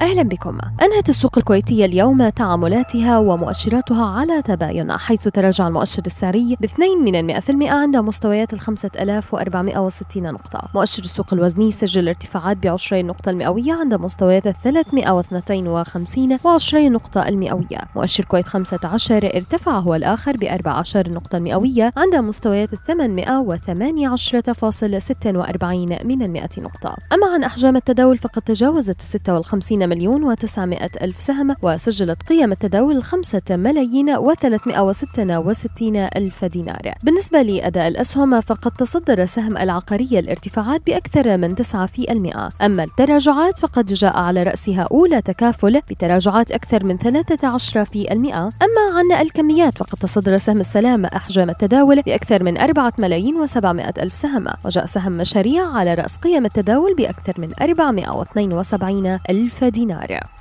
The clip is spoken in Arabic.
أهلا بكم أنهت السوق الكويتية اليوم تعاملاتها ومؤشراتها على تباين حيث تراجع المؤشر السعري ب 2 من 100% عند مستويات ال 5460 نقطة مؤشر السوق الوزني سجل ارتفاعات ب 20 نقطة المئوية عند مستويات ال 352 و20 نقطة المئوية مؤشر كويت 15 ارتفع هو الآخر ب 14 نقطة المئوية عند مستويات ال 818.46 من المئة نقطة أما عن أحجام التداول فقد تجاوزت 56 مليون وتسعمائة ألف سهم وسجلت قيم التداول خمسة ملايين وثلاثمائة وستة وستين ألف دينار بالنسبة لأداء الأسهم فقد تصدر سهم العقارية الارتفاعات بأكثر من 9% أما التراجعات فقد جاء على رأسها أولى تكافل بتراجعات أكثر من 13% أما عن الكميات فقد تصدر سهم السلام أحجام التداول بأكثر من أربعة ملايين وسبعمائة ألف سهم وجاء سهم مشاريع على رأس قيم التداول بأكثر من وسبعين ألف دينار ordinária.